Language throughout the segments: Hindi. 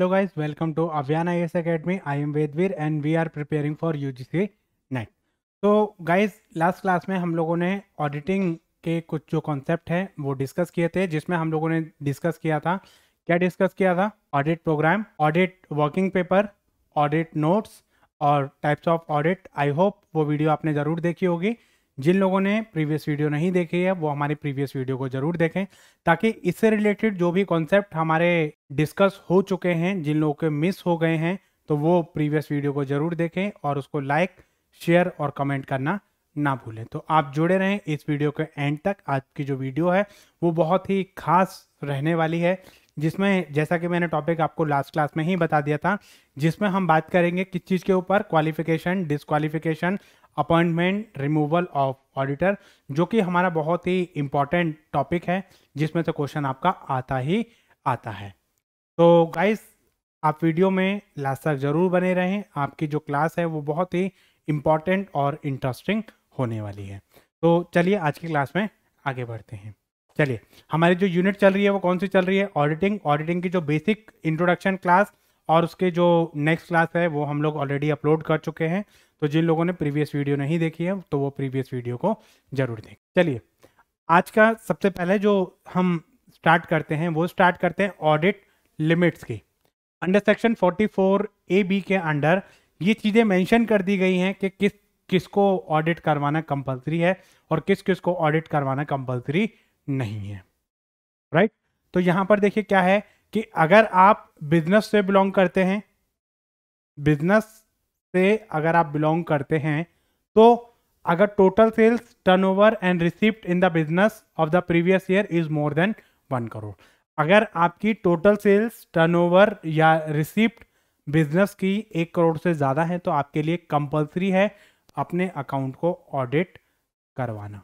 To Abhiyan I S academy I am Vedveer and we are preparing for U G C NET तो गाइज लास्ट क्लास में हम लोगों ने ऑडिटिंग के कुछ जो कॉन्सेप्ट हैं वो डिस्कस किए थे जिसमें हम लोगों ने डिस्कस किया था क्या डिस्कस किया था audit program audit working paper audit notes और types of audit I hope वो वीडियो आपने ज़रूर देखी होगी जिन लोगों ने प्रीवियस वीडियो नहीं देखी है वो हमारी प्रीवियस वीडियो को जरूर देखें ताकि इससे रिलेटेड जो भी कॉन्सेप्ट हमारे डिस्कस हो चुके हैं जिन लोगों के मिस हो गए हैं तो वो प्रीवियस वीडियो को जरूर देखें और उसको लाइक शेयर और कमेंट करना ना भूलें तो आप जुड़े रहें इस वीडियो के एंड तक आज की जो वीडियो है वो बहुत ही खास रहने वाली है जिसमें जैसा कि मैंने टॉपिक आपको लास्ट क्लास में ही बता दिया था जिसमें हम बात करेंगे किस चीज़ के ऊपर qualification disqualification appointment removal of auditor जो कि हमारा बहुत ही इम्पॉर्टेंट टॉपिक है जिसमें से क्वेश्चन आपका आता ही आता है तो गाइस आप वीडियो में लास्ट तक ज़रूर बने रहें आपकी जो क्लास है वो बहुत ही इम्पॉर्टेंट और इंटरेस्टिंग होने वाली है तो चलिए आज की क्लास में आगे बढ़ते हैं चलिए हमारी जो यूनिट चल रही है वो कौन सी चल रही है ऑडिटिंग ऑडिटिंग की जो बेसिक इंट्रोडक्शन क्लास और उसके जो नेक्स्ट क्लास है वो हम लोग ऑलरेडी अपलोड कर चुके हैं तो जिन लोगों ने प्रीवियस वीडियो नहीं देखी है तो वो प्रीवियस वीडियो को जरूर देखें चलिए आज का सबसे पहले जो हम स्टार्ट करते हैं वो स्टार्ट करते हैं ऑडिट लिमिट्स की अंडर सेक्शन 44 ए बी के अंडर ये चीज़ें मेंशन कर दी गई हैं कि किस किसको ऑडिट करवाना कंपलसरी है और किस किस को ऑडिट करवाना कंपलसरी नहीं है राइट right? तो यहाँ पर देखिए क्या है कि अगर आप बिजनेस से बिलोंग करते हैं बिजनेस से अगर आप बिलोंग करते हैं तो अगर total sales turnover and receipt in the business of the previous year is more than one crore अगर आपकी टोटल सेल्स टर्नओवर या रिसिप्ट बिजनेस की एक करोड़ से ज़्यादा है तो आपके लिए कंपलसरी है अपने अकाउंट को ऑडिट करवाना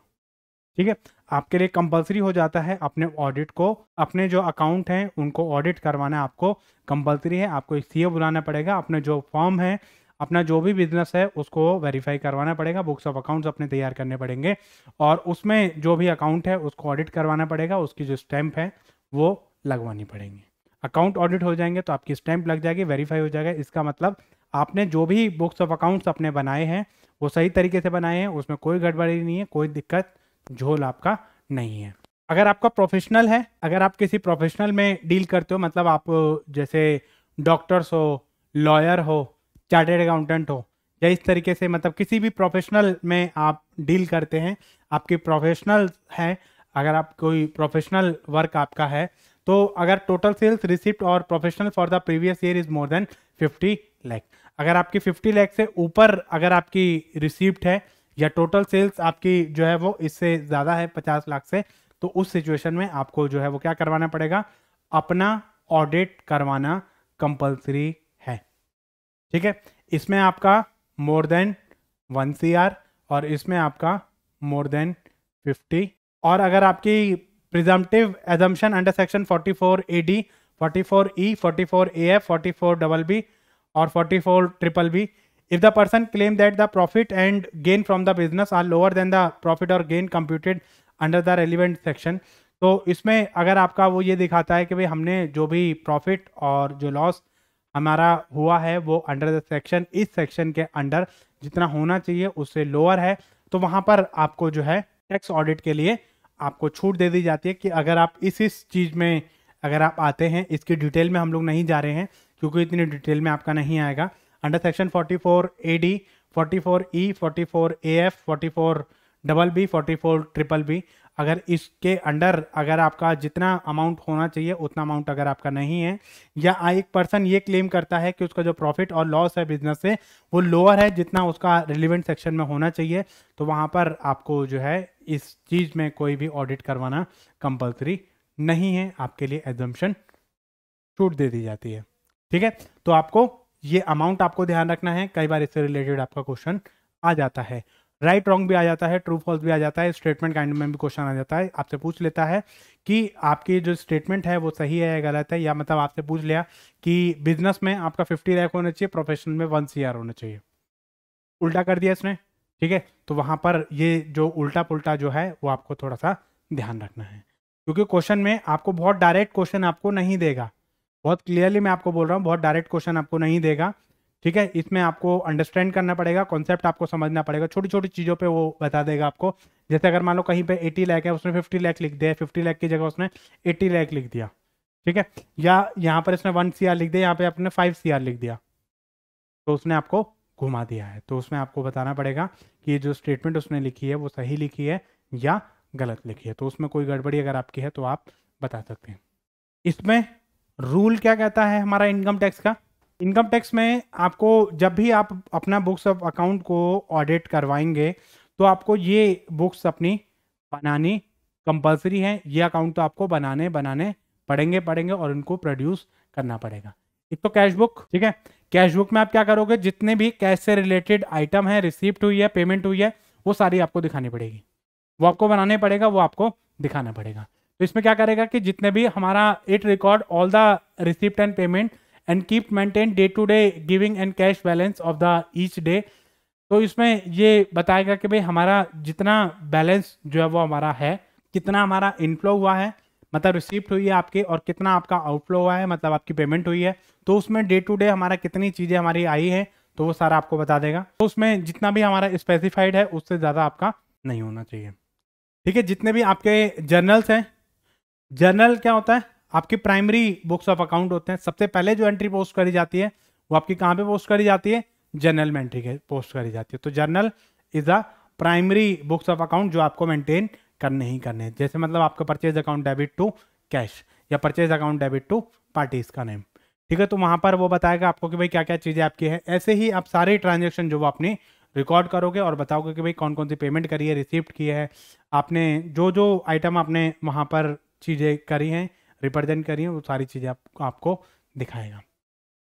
ठीक है आपके लिए कंपलसरी हो जाता है अपने ऑडिट को अपने जो अकाउंट हैं उनको ऑडिट करवाना आपको कंपलसरी है आपको सी बुलाना पड़ेगा अपने जो फॉर्म है अपना जो भी बिजनेस है उसको वेरीफाई करवाना पड़ेगा बुक्स ऑफ अकाउंट्स अपने तैयार करने पड़ेंगे और उसमें जो भी अकाउंट है उसको ऑडिट करवाना पड़ेगा उसकी जो स्टैंप है वो लगवानी पड़ेंगी अकाउंट ऑडिट हो जाएंगे तो आपकी स्टैंप लग जाएगी वेरीफाई हो जाएगा इसका मतलब आपने जो भी बुक्स ऑफ अकाउंट्स अपने बनाए हैं वो सही तरीके से बनाए हैं उसमें कोई गड़बड़ी नहीं है कोई दिक्कत झोल आपका नहीं है अगर आपका प्रोफेशनल है अगर आप किसी प्रोफेशनल में डील करते हो मतलब आप जैसे डॉक्टर्स हो लॉयर हो चार्टेड अकाउंटेंट हो या इस तरीके से मतलब किसी भी प्रोफेशनल में आप डील करते हैं आपकी प्रोफेशनल है अगर आप कोई प्रोफेशनल वर्क आपका है तो अगर टोटल सेल्स रिसिप्ट और professional for the previous year is more than 50 lakh अगर आपकी 50 लाख से ऊपर अगर आपकी रिसिप्ट है या टोटल सेल्स आपकी जो है वो इससे ज़्यादा है पचास लाख से तो उस सिचुएशन में आपको जो है वो क्या करवाना पड़ेगा अपना ऑडिट करवाना कंपलसरी है ठीक है इसमें आपका मोर देन वन सी और इसमें आपका मोर देन फिफ्टी और अगर आपकी presumptive exemption under section forty four A D forty four E forty four A F forty four double B और forty four triple B if the person claim that the profit and gain from the business are lower than the profit और gain computed under the relevant section तो इसमें अगर आपका वो ये दिखाता है कि भाई हमने जो भी प्रॉफिट और जो लॉस हमारा हुआ है वो अंडर द सेक्शन इस सेक्शन के अंडर जितना होना चाहिए उससे लोअर है तो वहाँ पर आपको जो है टैक्स ऑडिट के लिए आपको छूट दे दी जाती है कि अगर आप इस इस चीज़ में अगर आप आते हैं इसकी डिटेल में हम लोग नहीं जा रहे हैं क्योंकि इतनी डिटेल में आपका नहीं आएगा under section 44 AD, F forty 44 double B forty four triple B अगर इसके अंडर अगर आपका जितना अमाउंट होना चाहिए उतना अमाउंट अगर आपका नहीं है या एक पर्सन ये क्लेम करता है कि उसका जो प्रॉफिट और लॉस है बिजनेस से वो लोअर है जितना उसका रिलेवेंट सेक्शन में होना चाहिए तो वहाँ पर आपको जो है इस चीज़ में कोई भी ऑडिट करवाना कंपलसरी नहीं है आपके लिए एग्जम्पन छूट दे दी जाती है ठीक है तो आपको ये अमाउंट आपको ध्यान रखना है कई बार इससे रिलेटेड आपका क्वेश्चन आ जाता है राइट right, रॉन्ग भी आ जाता है ट्रू फॉल्स भी आ जाता है स्टेटमेंट काइंड में भी क्वेश्चन आ जाता है आपसे पूछ लेता है कि आपकी जो स्टेटमेंट है वो सही है या गलत है या मतलब आपसे पूछ लिया कि बिजनेस में आपका फिफ्टी रैक होना चाहिए प्रोफेशन में वन सी होना चाहिए उल्टा कर दिया इसने ठीक है तो वहाँ पर ये जो उल्टा पुल्टा जो है वो आपको थोड़ा सा ध्यान रखना है क्योंकि क्वेश्चन में आपको बहुत डायरेक्ट क्वेश्चन आपको नहीं देगा बहुत क्लियरली मैं आपको बोल रहा हूँ बहुत डायरेक्ट क्वेश्चन आपको नहीं देगा ठीक है इसमें आपको अंडरस्टैंड करना पड़ेगा कॉन्सेप्ट आपको समझना पड़ेगा छोटी छोटी चीज़ों पे वो बता देगा आपको जैसे अगर मान लो कहीं पे 80 लाख है उसने 50 लाख लिख दिया 50 लाख की जगह उसने 80 लाख लिख दिया ठीक है या यहाँ पर इसने वन सी लिख दिया यहाँ पे आपने फाइव सी लिख दिया तो उसने आपको घुमा दिया है तो उसमें आपको बताना पड़ेगा कि जो स्टेटमेंट उसने लिखी है वो सही लिखी है या गलत लिखी है तो उसमें कोई गड़बड़ी अगर आपकी है तो आप बता सकते हैं इसमें रूल क्या कहता है हमारा इनकम टैक्स का इनकम टैक्स में आपको जब भी आप अपना बुक्स ऑफ अकाउंट को ऑडिट करवाएंगे तो आपको ये बुक्स अपनी बनानी कंपलसरी है ये अकाउंट तो आपको बनाने बनाने पड़ेंगे पड़ेंगे और उनको प्रोड्यूस करना पड़ेगा एक तो कैश बुक ठीक है कैश बुक में आप क्या करोगे जितने भी कैश से रिलेटेड आइटम है रिसिप्ट हुई है पेमेंट हुई है वो सारी आपको दिखानी पड़ेगी वो आपको बनाने पड़ेगा वो आपको दिखाना पड़ेगा तो इसमें क्या करेगा कि जितने भी हमारा it record all the receipt and payment and keep maintain day to day giving and cash balance of the each day तो इसमें ये बताएगा कि भाई हमारा जितना बैलेंस जो है वो हमारा है कितना हमारा इनफ्लो हुआ है मतलब रिसिप्ट हुई है आपकी और कितना आपका आउटफ्लो हुआ है मतलब आपकी पेमेंट हुई है तो उसमें डे टू डे हमारा कितनी चीज़ें हमारी आई है तो वो सारा आपको बता देगा तो उसमें जितना भी हमारा स्पेसिफाइड है उससे ज़्यादा आपका नहीं होना चाहिए ठीक है जितने भी आपके जर्नल्स हैं जर्नल क्या होता है आपके प्राइमरी बुक्स ऑफ अकाउंट होते हैं सबसे पहले जो एंट्री पोस्ट करी जाती है वो आपकी कहाँ पे पोस्ट करी जाती है जर्नल में एंट्री पोस्ट करी जाती है तो journal is a primary books of account जो आपको मेंटेन करने ही करने हैं जैसे मतलब आपका purchase account debit to cash या purchase account debit to parties का नेम ठीक है तो वहाँ पर वो बताएगा आपको कि भाई क्या क्या चीज़ें आपकी है ऐसे ही आप सारे ट्रांजेक्शन जो वो अपनी रिकॉर्ड करोगे और बताओगे कि भाई कौन कौन सी पेमेंट करी है रिसिप्ट की है आपने जो जो आइटम आपने वहाँ पर चीज़ें करी हैं रिप्रेजेंट करी हैं वो सारी चीज़ें आप, आपको दिखाएगा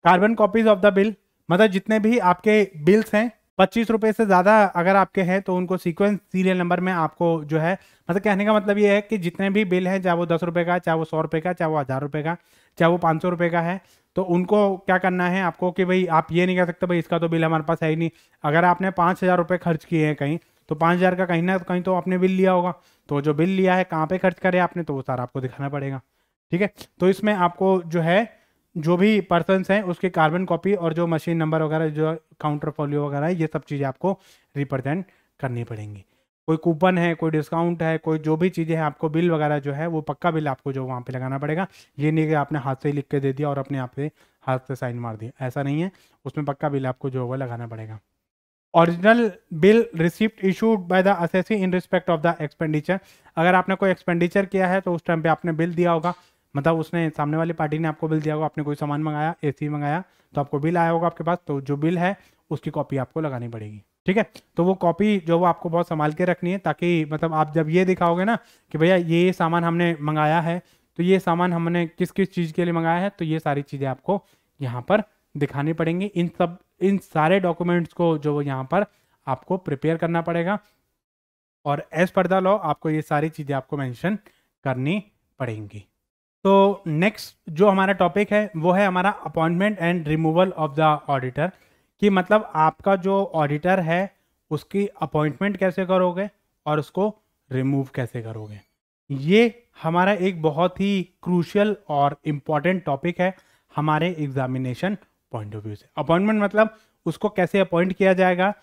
carbon copies of the bill मतलब जितने भी आपके बिल्स हैं पच्चीस रुपये से ज़्यादा अगर आपके हैं तो उनको सीक्वेंस सीरियल नंबर में आपको जो है मतलब कहने का मतलब ये है कि जितने भी बिल हैं चाहे वो दस रुपये का चाहे वो सौ रुपये का चाहे वो हज़ार रुपये का चाहे वो पाँच सौ रुपये का है तो उनको क्या करना है आपको कि भाई आप ये नहीं कह सकते भाई इसका तो बिल हमारे पास है ही नहीं अगर आपने पाँच हज़ार रुपये खर्च किए हैं कहीं तो पाँच हज़ार का कहीं ना कहीं तो आपने बिल लिया होगा तो जो बिल लिया है कहाँ पे खर्च करे आपने तो वो सारा आपको दिखाना पड़ेगा ठीक है तो इसमें आपको जो है जो भी पर्सनस हैं उसके कार्बन कॉपी और जो मशीन नंबर वगैरह जो काउंटर फोलियो वगैरह है ये सब चीज़ें आपको रिप्रेजेंट करनी पड़ेंगी कोई कूपन है कोई डिस्काउंट है कोई जो भी चीज़ें हैं आपको बिल वगैरह जो है वो पक्का बिल आपको जो वहाँ पे लगाना पड़ेगा ये नहीं कि आपने हाथ से ही लिख के दे दिया और अपने आप से हाथ से साइन मार दिया ऐसा नहीं है उसमें पक्का बिल आपको जो होगा लगाना पड़ेगा original bill receipt issued by the assessee in respect of the expenditure अगर आपने कोई एक्सपेंडिचर किया है तो उस टाइम पे आपने बिल दिया होगा मतलब उसने सामने वाली पार्टी ने आपको बिल दिया होगा आपने कोई सामान मंगाया एसी मंगाया तो आपको बिल आया होगा आपके पास तो जो बिल है उसकी कॉपी आपको लगानी पड़ेगी ठीक है तो वो कॉपी जो वो आपको बहुत संभाल के रखनी है ताकि मतलब आप जब ये दिखाओगे ना कि भैया ये सामान हमने मंगाया है तो ये सामान हमने किस किस चीज़ के लिए मंगाया है तो ये सारी चीज़ें आपको यहाँ पर दिखानी पड़ेंगी इन सब इन सारे डॉक्यूमेंट्स को जो यहाँ पर आपको प्रिपेयर करना पड़ेगा और एज पर द लॉ आपको ये सारी चीज़ें आपको मैंशन करनी पड़ेंगी तो नेक्स्ट जो हमारा टॉपिक है वो है हमारा appointment and removal of the auditor कि मतलब आपका जो ऑडिटर है उसकी अपॉइंटमेंट कैसे करोगे और उसको रिमूव कैसे करोगे ये हमारा एक बहुत ही क्रूशियल और इम्पॉर्टेंट टॉपिक है हमारे एग्जामिनेशन पॉइंट ऑफ व्यू से अपॉइंटमेंट मतलब उसको कैसे अपॉइंट किया जाएगा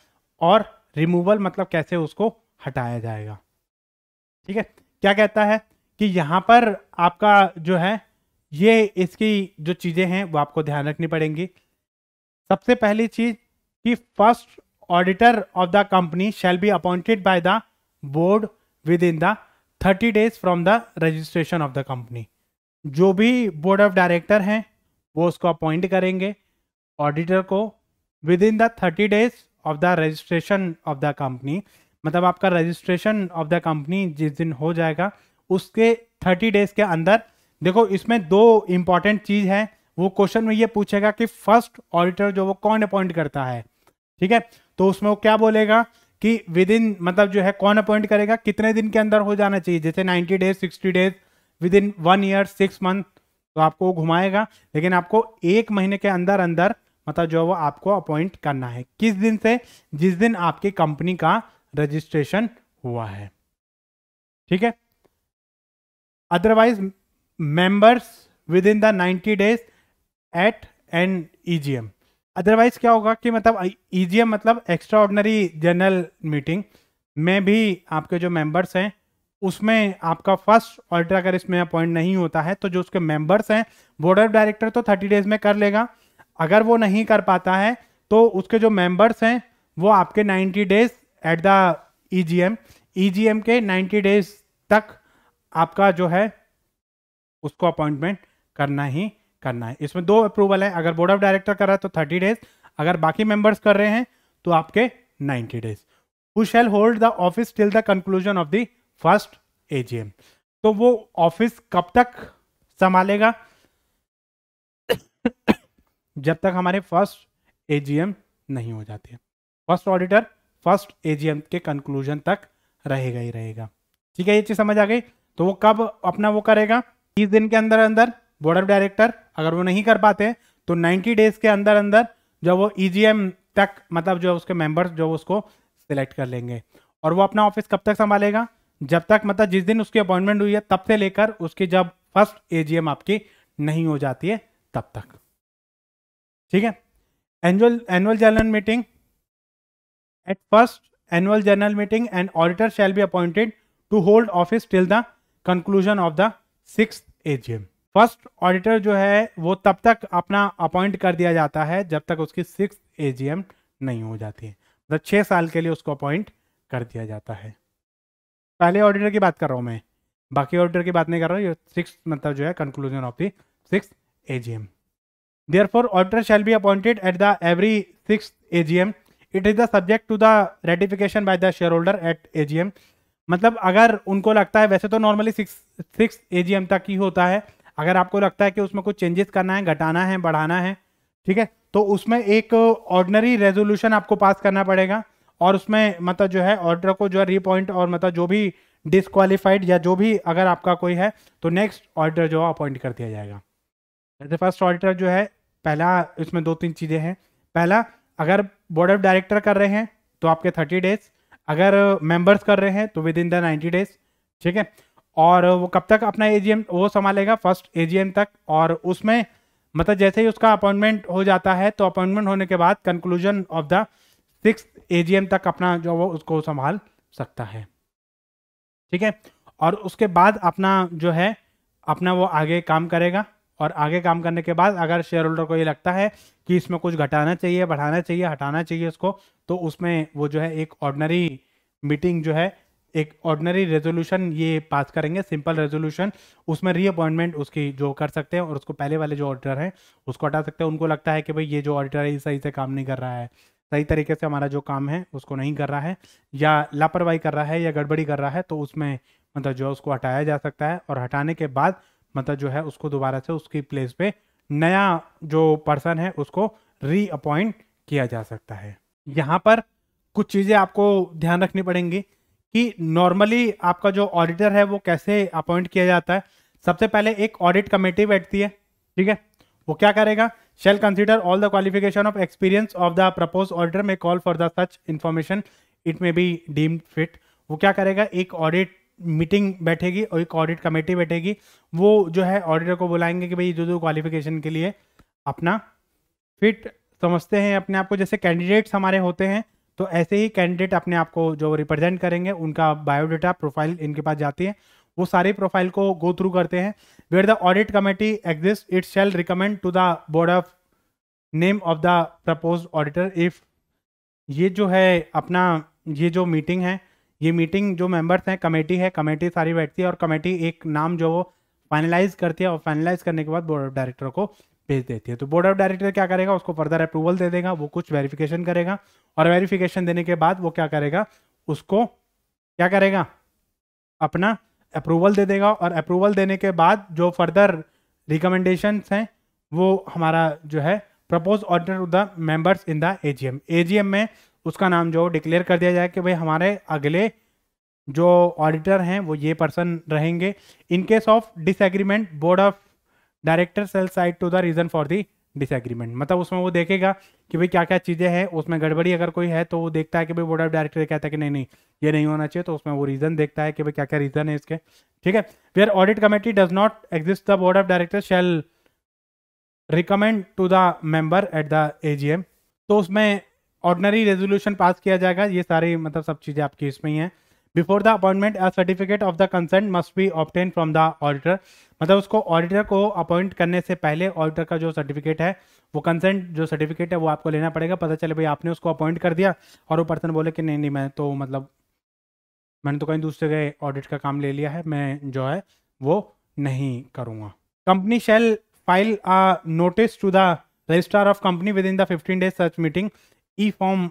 और रिमूवल मतलब कैसे उसको हटाया जाएगा ठीक है क्या कहता है कि यहाँ पर आपका जो है ये इसकी जो चीज़ें हैं वो आपको ध्यान रखनी पड़ेंगी सबसे पहली चीज़ कि first auditor of the company shall be appointed by the board within the thirty days from the registration of the company जो भी बोर्ड ऑफ डायरेक्टर हैं वो उसको अपॉइंट करेंगे ऑडिटर को within the thirty days of the registration of the company मतलब आपका रजिस्ट्रेशन ऑफ द कंपनी जिस दिन हो जाएगा उसके थर्टी डेज के अंदर देखो इसमें दो इंपॉर्टेंट चीज़ है वो क्वेश्चन में ये पूछेगा कि फर्स्ट ऑडिटर जो वो कौन अपॉइंट करता है ठीक है तो उसमें वो क्या बोलेगा कि विद इन मतलब जो है कौन अपॉइंट करेगा कितने दिन के अंदर हो जाना चाहिए जैसे 90 days 60 days within one year six month तो आपको घुमाएगा लेकिन आपको एक महीने के अंदर अंदर मतलब जो वो आपको अपॉइंट करना है किस दिन से जिस दिन आपकी कंपनी का रजिस्ट्रेशन हुआ है ठीक है otherwise members within the 90 days at an EGM otherwise क्या होगा कि मतलब ईजीएम e मतलब एक्स्ट्रा ऑर्डनरी जनरल मीटिंग में भी आपके जो मेंबर्स हैं उसमें आपका फर्स्ट ऑर्डर अगर इसमें अपॉइंट नहीं होता है तो जो उसके मेंबर्स हैं बोर्ड ऑफ डायरेक्टर तो थर्टी डेज में कर लेगा अगर वो नहीं कर पाता है तो उसके जो मेंबर्स हैं वो आपके 90 days at the EGM EGM के 90 डेज तक आपका जो है उसको अपॉइंटमेंट करना ही करना है इसमें दो अप्रूवल है अगर बोर्ड ऑफ डायरेक्टर कर रहा है तो थर्टी डेज अगर बाकी मेंबर्स कर रहे हैं तो आपके ninety days who shall hold the office till the conclusion of the first AGM तो वो ऑफिस कब तक संभालेगा जब तक हमारे फर्स्ट एजीएम नहीं हो जाते फर्स्ट ऑडिटर फर्स्ट एजीएम के कंक्लूजन तक रहेगा ही रहेगा ठीक है ये चीज समझ आ गई तो वो कब अपना वो करेगा तीस दिन के अंदर अंदर बोर्ड ऑफ डायरेक्टर अगर वो नहीं कर पाते तो नाइन्टी डेज के अंदर अंदर जब वो ईजीएम e तक मतलब जो उसके मेंबर्स जो उसको सिलेक्ट कर लेंगे और वो अपना ऑफिस कब तक संभालेगा जब तक मतलब जिस दिन उसकी अपॉइंटमेंट हुई है तब से लेकर उसकी जब फर्स्ट एजीएम आपकी नहीं हो जाती है तब तक ठीक है annual annual general meeting at first annual general meeting an auditor shall be appointed to hold office till the conclusion of the sixth AGM first auditor जो है वो तब तक अपना अपॉइंट कर दिया जाता है जब तक उसकी सिक्स एजीएम नहीं हो जाती है मतलब छह साल के लिए उसको अपॉइंट कर दिया जाता है पहले ऑडिटर की बात कर रहा हूँ मैं बाकी ऑडिटर की बात नहीं कर रहा हूँ सिक्स मतलब जो है conclusion of the six AGM therefore auditor shall be appointed at the every is agm it is the subject to the ratification by the shareholder at agm मतलब अगर उनको लगता है वैसे तो नॉर्मली सिक्स सिक्स ए तक ही होता है अगर आपको लगता है कि उसमें कुछ चेंजेस करना है घटाना है बढ़ाना है ठीक है तो उसमें एक ऑर्डनरी रेजोल्यूशन आपको पास करना पड़ेगा और उसमें मतलब जो है ऑर्डर को जो है रीपॉइंट और मतलब जो भी डिसक्वालिफाइड या जो भी अगर आपका कोई है तो नेक्स्ट ऑर्डर जो है अपॉइंट कर दिया जाएगा फर्स्ट ऑर्डर जो है पहला इसमें दो तीन चीज़ें हैं पहला अगर बोर्ड ऑफ डायरेक्टर कर रहे हैं तो आपके थर्टी डेज अगर मेंबर्स कर रहे हैं तो within the ninety days ठीक है और वो कब तक अपना एजीएम वो संभालेगा फर्स्ट एजीएम तक और उसमें मतलब जैसे ही उसका अपॉइंटमेंट हो जाता है तो अपॉइंटमेंट होने के बाद conclusion of the six AGM तक अपना जो वो उसको संभाल सकता है ठीक है और उसके बाद अपना जो है अपना वो आगे काम करेगा और आगे काम करने के बाद अगर शेयर होल्डर को ये लगता है कि इसमें कुछ घटाना चाहिए बढ़ाना चाहिए हटाना चाहिए इसको तो उसमें वो जो है एक ऑर्डनरी मीटिंग जो है एक ऑर्डनरी रेजोल्यूशन ये पास करेंगे सिंपल रेजोल्यूशन उसमें रीअपॉइंटमेंट उसकी जो कर सकते हैं और उसको पहले वाले जो ऑडिटर हैं उसको हटा सकते हैं उनको लगता है कि भाई ये जो ऑडिटर है ये सही से काम नहीं कर रहा है सही तरीके से हमारा जो काम है उसको नहीं कर रहा है या लापरवाही कर रहा है या गड़बड़ी कर रहा है तो उसमें मतलब जो है उसको हटाया जा सकता है और हटाने के बाद मतलब जो है उसको दोबारा से उसकी प्लेस पे नया जो पर्सन है उसको रीअपॉइंट किया जा सकता है यहाँ पर कुछ चीज़ें आपको ध्यान रखनी पड़ेंगी कि नॉर्मली आपका जो ऑडिटर है वो कैसे अपॉइंट किया जाता है सबसे पहले एक ऑडिट कमेटी बैठती है ठीक है वो क्या करेगा shall consider all the qualification of experience of the propose auditor may call for the such information it may be deemed fit वो क्या करेगा एक ऑडिट मीटिंग बैठेगी और एक ऑडिट कमेटी बैठेगी वो जो है ऑडिटर को बुलाएंगे कि भाई जो जो क्वालिफिकेशन के लिए अपना फिट समझते हैं अपने आप को जैसे कैंडिडेट्स हमारे होते हैं तो ऐसे ही कैंडिडेट अपने आप को जो रिप्रेजेंट करेंगे उनका बायोडाटा प्रोफाइल इनके पास जाती है वो सारी प्रोफाइल को गो थ्रू करते हैं where the audit committee exist it shall recommend to the board of name of the propose auditor if ये जो है अपना ये जो मीटिंग है ये मीटिंग जो मेंबर्स हैं कमेटी है कमेटी सारी बैठती है और कमेटी एक नाम जो वो फाइनलाइज करती है और फाइनलाइज करने के बाद बोर्ड ऑफ डायरेक्टर को भेज देती है तो बोर्ड ऑफ डायरेक्टर क्या करेगा उसको फर्दर अप्रूवल दे देगा वो कुछ वेरिफिकेशन करेगा और वेरिफिकेशन देने के बाद वो क्या करेगा उसको क्या करेगा अपना अप्रूवल दे देगा और अप्रूवल देने के बाद जो फर्दर रिकमेंडेशन हैं वो हमारा जो है propose order to the members in the AGM AGM में उसका नाम जो डिक्लेयर कर दिया जाए कि भाई हमारे अगले जो ऑडिटर हैं वो ये पर्सन रहेंगे in case of disagreement board of director shall side to the reason for the disagreement मतलब उसमें वो देखेगा कि भाई क्या क्या चीज़ें हैं उसमें गड़बड़ी अगर कोई है तो वो देखता है कि भाई बोर्ड ऑफ डायरेक्टर कहता है कि नहीं नहीं ये नहीं होना चाहिए तो उसमें वो रीज़न देखता है कि भाई क्या क्या रीज़न है इसके ठीक है where audit committee does not exist the board of director shall recommend to the member at the A तो उसमें ऑर्डनरी रेजोल्यूशन पास किया जाएगा ये सारे मतलब सब चीज़ें आपकी इसमें ही हैं before the appointment a certificate of the consent must be obtain from the auditor मतलब उसको ऑडिटर को अपॉइंट करने से पहले ऑडिटर का जो सर्टिफिकेट है वो कंसेंट जो सर्टिफिकेट है वो आपको लेना पड़ेगा पता चले भाई आपने उसको अपॉइंट कर दिया और वो पर्सन बोले कि नहीं नहीं मैं तो मतलब मैंने तो कहीं दूसरे गए ऑडिट का काम ले लिया है मैं जो है वो नहीं करूँगा company shall file notice to the registrar of company within the fifteen days सर्च meeting E form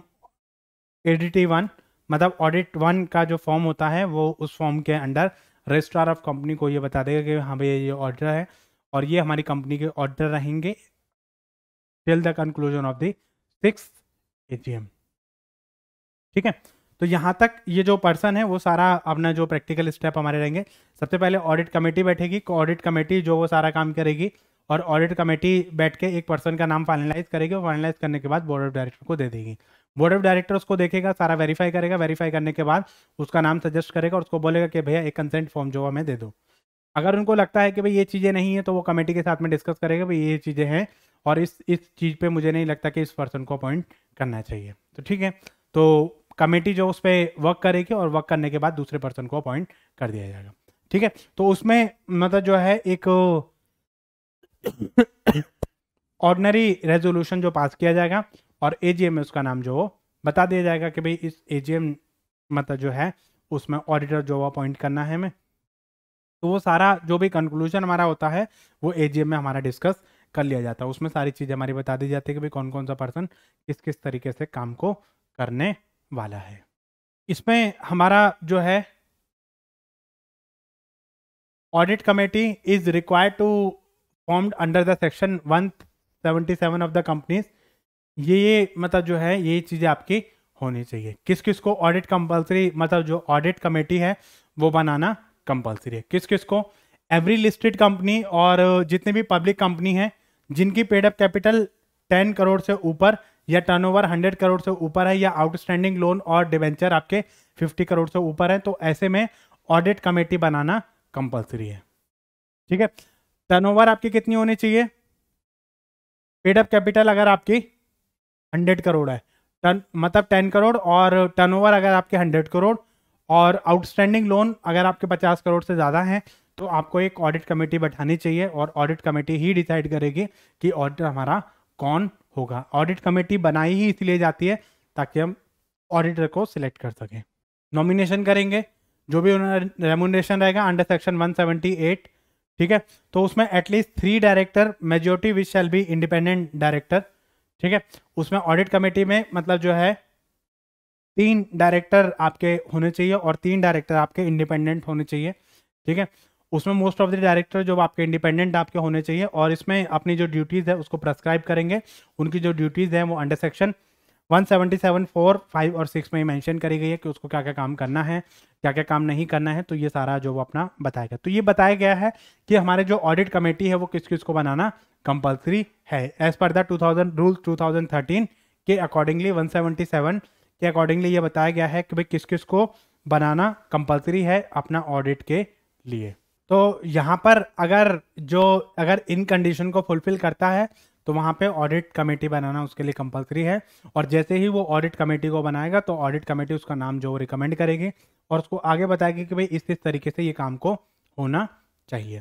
ADT one मतलब ऑडिट वन का जो फॉर्म होता है वो उस फॉर्म के अंडर रजिस्ट्रार ऑफ कंपनी को ये बता देगा कि हाँ भैया ये ऑर्डर है और ये हमारी कंपनी के ऑर्डर रहेंगे till the conclusion of the six A ठीक है तो यहाँ तक ये जो पर्सन है वो सारा अपना जो प्रैक्टिकल स्टेप हमारे रहेंगे सबसे पहले ऑडिट कमेटी बैठेगी ऑडिट कमेटी जो वो सारा काम करेगी और ऑडिट कमेटी बैठ के एक पर्सन का नाम फाइनलाइज करेगी और फाइनलाइज करने के बाद बोर्ड ऑफ डायरेक्टर को दे देगी बोर्ड ऑफ डायरेक्टर उसको देखेगा सारा वेरीफाई करेगा वेरीफाई करने के बाद उसका नाम सजेस्ट करेगा और उसको बोलेगा कि भैया एक कंसेंट फॉर्म जो हमें दे दो अगर उनको लगता है कि भाई ये चीज़ें नहीं है तो वो कमेटी के साथ में डिस्कस करेगा भाई ये चीज़ें हैं और इस इस चीज़ पे मुझे नहीं लगता कि इस पर्सन को अपॉइंट करना चाहिए तो ठीक है तो कमेटी जो उस पर वर्क करेगी और वर्क करने के बाद दूसरे पर्सन को अपॉइंट कर दिया जाएगा ठीक है तो उसमें मतलब जो है एक ऑर्डनरी रेजोल्यूशन जो पास किया जाएगा और एजीएम में उसका नाम जो हो बता दिया जाएगा कि भाई इस एजीएम मतलब जो है उसमें ऑडिटर जो अपॉइंट करना है हमें तो वो सारा जो भी कंक्लूजन हमारा होता है वो एजीएम में हमारा डिस्कस कर लिया जाता है उसमें सारी चीज़ें हमारी बता दी जाती है कि भाई कौन कौन सा पर्सन किस किस तरीके से काम को करने वाला है इसमें हमारा जो है audit committee is required to formed under the section one seventy seven of the companies ये ये मतलब जो है ये चीज़ें आपकी होनी चाहिए किस किस को ऑडिट कंपलसरी मतलब जो ऑडिट कमेटी है वो बनाना कंपलसरी है किस किस को एवरी लिस्टेड कंपनी और जितने भी पब्लिक कंपनी हैं जिनकी पेडअप कैपिटल टेन करोड़ से ऊपर या टर्न ओवर हंड्रेड करोड़ से ऊपर है या आउटस्टैंडिंग लोन और डिवेंचर आपके फिफ्टी करोड़ से ऊपर है तो ऐसे में ऑडिट कमेटी बनाना कंपलसरी है ठीक है टर्नओवर आपकी कितनी होनी चाहिए अप कैपिटल अगर आपकी हंड्रेड करोड़ है टर्न मतलब टेन करोड़ और टर्नओवर अगर आपके हंड्रेड करोड़ और आउटस्टैंडिंग लोन अगर आपके पचास करोड़ से ज़्यादा हैं तो आपको एक ऑडिट कमेटी बैठानी चाहिए और ऑडिट कमेटी ही डिसाइड करेगी कि ऑडिटर हमारा कौन होगा ऑडिट कमेटी बनाई ही इसलिए जाती है ताकि हम ऑडिटर को सिलेक्ट कर सकें नॉमिनेशन करेंगे जो भी उन्होंने रेमोनेशन रहेगा अंडर सेक्शन 178 ठीक है तो उसमें at least three director majority which shall be independent director ठीक है उसमें ऑडिट कमेटी में मतलब जो है तीन डायरेक्टर आपके होने चाहिए और तीन डायरेक्टर आपके इंडिपेंडेंट होने चाहिए ठीक है उसमें मोस्ट ऑफ द डायरेक्टर जो आपके इंडिपेंडेंट आपके होने चाहिए और इसमें अपनी जो ड्यूटीज़ है उसको प्रस्क्राइब करेंगे उनकी जो ड्यूटीज़ है वो under section one seventy seven four five और सिक्स में मेंशन करी गई है कि उसको क्या क्या काम करना है क्या क्या काम नहीं करना है तो ये सारा जो वो अपना बताया गया तो ये बताया गया है कि हमारे जो ऑडिट कमेटी है वो किस किस को बनाना कंपलसरी है as per the two thousand rule two thousand thirteen के अकॉर्डिंगली वन सेवेंटी सेवन के अकॉर्डिंगली ये बताया गया है कि भाई किस किस को बनाना कंपलसरी है अपना ऑडिट के लिए तो यहाँ पर अगर जो अगर इन कंडीशन को फुलफिल करता है तो वहाँ पे ऑडिट कमेटी बनाना उसके लिए कंपलसरी है और जैसे ही वो ऑडिट कमेटी को बनाएगा तो ऑडिट कमेटी उसका नाम जो रिकमेंड करेगी और उसको आगे बताएगी कि भाई इस इस तरीके से ये काम को होना चाहिए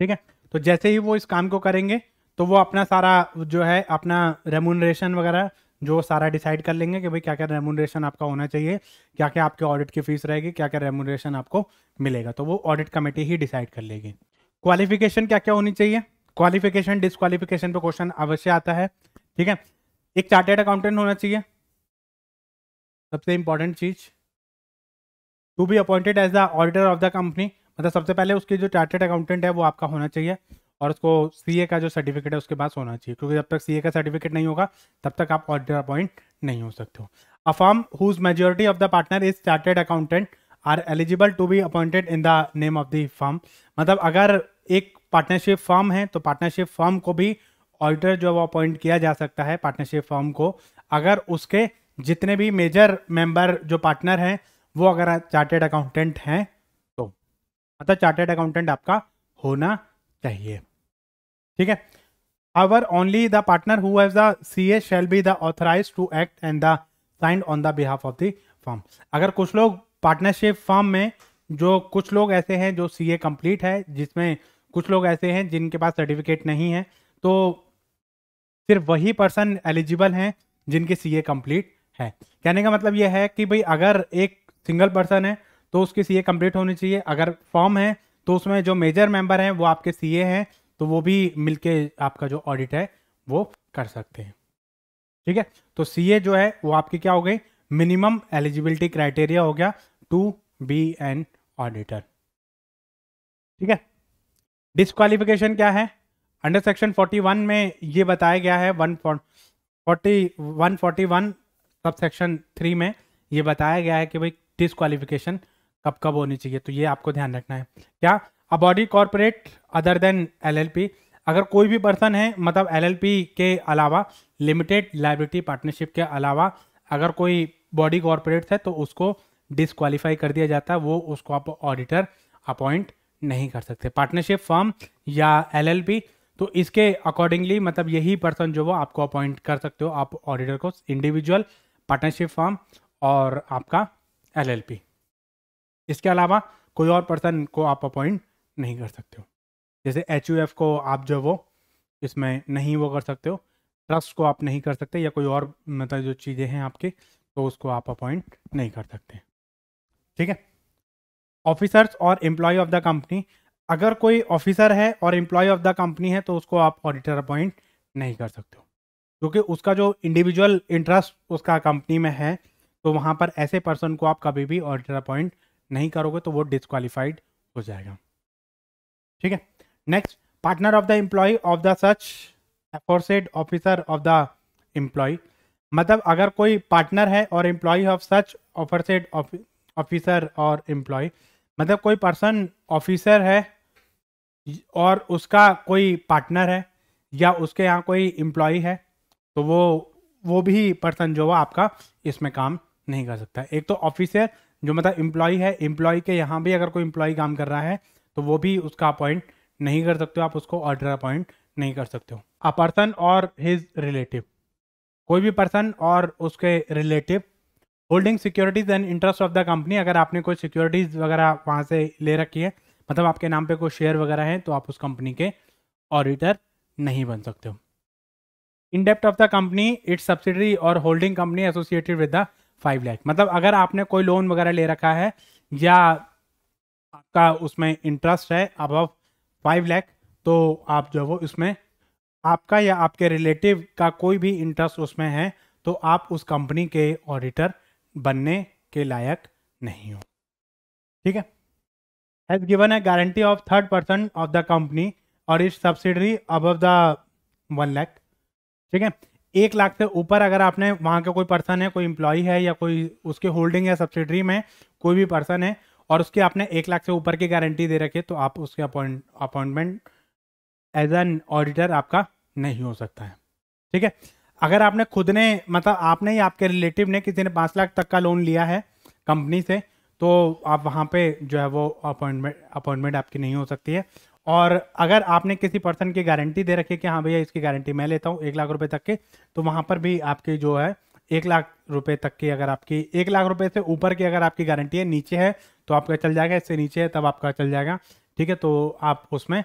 ठीक है तो जैसे ही वो इस काम को करेंगे तो वो अपना सारा जो है अपना रेमोनरेशन वगैरह जो सारा डिसाइड कर लेंगे कि भाई क्या क्या रेमोनरेशन आपका होना चाहिए क्या क्या आपके ऑडिट की फीस रहेगी क्या क्या रेमोनरेशन आपको मिलेगा तो वो ऑडिट कमेटी ही डिसाइड कर लेगी क्वालिफिकेशन क्या क्या होनी चाहिए क्वालिफिकेशन डिस्कालिफिकेशन पे क्वेश्चन अवश्य आता है ठीक है एक चार्टेड अकाउंटेंट होना चाहिए सबसे इंपॉर्टेंट चीज to be appointed as the auditor of the company मतलब सबसे पहले उसके जो चार्टेड अकाउंटेंट है वो आपका होना चाहिए और उसको सीए का जो सर्टिफिकेट है उसके पास होना चाहिए क्योंकि जब तक सीए का सर्टिफिकेट नहीं होगा तब तक आप ऑडिटर अपॉइंट नहीं हो सकते हो a firm whose majority of the partner is chartered accountant are eligible to be appointed in the name of the firm मतलब अगर एक पार्टनरशिप फॉर्म है तो पार्टनरशिप फॉर्म को भी ऑडिटर जो वो अपॉइंट किया जा सकता है पार्टनरशिप फॉर्म को अगर उसके जितने भी मेजर मेंबर जो पार्टनर हैं वो अगर चार्टेड अकाउंटेंट हैं तो मतलब चार्टेड अकाउंटेंट आपका होना चाहिए ठीक है our only the partner who has the C A shall be the authorise to act and the sign on the behalf of the firm अगर कुछ लोग पार्टनरशिप फॉर्म में जो कुछ लोग ऐसे हैं जो सी ए कम्प्लीट है जिसमें कुछ लोग ऐसे हैं जिनके पास सर्टिफिकेट नहीं है तो सिर्फ वही पर्सन एलिजिबल हैं जिनके सीए कंप्लीट कम्प्लीट है कहने का मतलब यह है कि भाई अगर एक सिंगल पर्सन है तो उसकी सी ए कम्प्लीट होनी चाहिए अगर फॉर्म है तो उसमें जो मेजर मेंबर हैं वो आपके सी ए हैं तो वो भी मिलके आपका जो ऑडिट है वो कर सकते हैं ठीक है तो सी ए जो है वो आपकी क्या हो गई मिनिमम एलिजिबिलिटी क्राइटेरिया हो गया टू बी एन ऑडिटर ठीक है डिस्कालिफिकेशन क्या है अंडर सेक्शन 41 में ये बताया गया है one forty one forty one sub section three में ये बताया गया है कि भाई डिसक्वालिफिकेशन कब कब होनी चाहिए तो ये आपको ध्यान रखना है क्या a body corporate other than LLP अगर कोई भी पर्सन है मतलब एलएलपी के अलावा लिमिटेड लाइब्रिटी पार्टनरशिप के अलावा अगर कोई बॉडी कॉरपोरेट है तो उसको डिसक्वालीफाई कर दिया जाता है वो उसको आप ऑडिटर अपॉइंट नहीं कर सकते पार्टनरशिप फर्म या एलएलपी तो इसके अकॉर्डिंगली मतलब यही पर्सन जो वो आपको अपॉइंट कर सकते हो आप ऑडिटर को इंडिविजुअल पार्टनरशिप फर्म और आपका एलएलपी इसके अलावा कोई और पर्सन को आप अपॉइंट नहीं कर सकते हो जैसे एच को आप जो वो इसमें नहीं वो कर सकते हो ट्रस्ट को आप नहीं कर सकते या कोई और मतलब जो चीज़ें हैं आपके तो उसको आप अपॉइंट नहीं कर सकते ठीक है ऑफिसर्स और एम्प्लॉय ऑफ द कंपनी अगर कोई ऑफिसर है और एम्प्लॉय ऑफ द कंपनी है तो उसको आप ऑडिटर अपॉइंट नहीं कर सकते हो क्योंकि उसका जो इंडिविजुअल इंटरेस्ट उसका कंपनी में है तो वहाँ पर ऐसे पर्सन को आप कभी भी ऑडिटर अपॉइंट नहीं करोगे तो वो डिसक्वालीफाइड हो जाएगा ठीक है next partner of the employee of the such aforesaid officer of the employee मतलब अगर कोई पार्टनर है और employee of such aforesaid officer और एम्प्लॉय मतलब कोई पर्सन ऑफिसर है और उसका कोई पार्टनर है या उसके यहाँ कोई एम्प्लॉय है तो वो वो भी पर्सन जो वो आपका इसमें काम नहीं कर सकता एक तो ऑफिसर जो मतलब एम्प्लॉ है एम्प्लॉय के यहाँ भी अगर कोई एम्प्लॉय काम कर रहा है तो वो भी उसका अपॉइंट नहीं कर सकते हो आप उसको ऑर्डर अपॉइंट नहीं कर सकते हो अ पर्सन और हिज रिलेटिव कोई भी पर्सन और उसके relative holding securities and interest of the company अगर आपने कोई सिक्योरिटीज वगैरह वहाँ से ले रखी है मतलब आपके नाम पे कोई शेयर वगैरह है तो आप उस कंपनी के ऑडिटर नहीं बन सकते हो indebted of the company its subsidiary और holding company associated with the five lakh मतलब अगर आपने कोई लोन वगैरह ले रखा है या आपका उसमें इंटरेस्ट है अब फाइव लैख तो आप जो वो उसमें आपका या आपके रिलेटिव का कोई भी इंटरेस्ट उसमें है तो आप उस कंपनी के ऑडिटर बनने के लायक नहीं हो ठीक है has given a guarantee of third person of the company और इस subsidiary above the one lakh ठीक है एक लाख से ऊपर अगर आपने वहाँ का कोई पर्सन है कोई इंप्लॉई है या कोई उसके होल्डिंग या सब्सिडरी में कोई भी पर्सन है और उसके आपने एक लाख से ऊपर की गारंटी दे रखी है तो आप उसके अपॉइंटमेंट एज एन ऑडिटर आपका नहीं हो सकता है ठीक है अगर आपने खुद ने मतलब आपने या आपके रिलेटिव ने किसी ने पाँच लाख तक का लोन लिया है कंपनी से तो आप वहाँ पे जो है वो अपॉइंटमेंट अपॉइंटमेंट आपकी नहीं हो सकती है और अगर आपने किसी पर्सन की गारंटी दे रखी है कि हाँ भैया इसकी गारंटी मैं लेता हूँ एक लाख रुपये तक के तो वहाँ पर भी आपकी जो है एक लाख रुपये तक की अगर आपकी एक लाख रुपये से ऊपर की अगर आपकी गारंटी है नीचे है तो आपका चल जाएगा इससे नीचे है तब आपका चल जाएगा ठीक है तो आप उसमें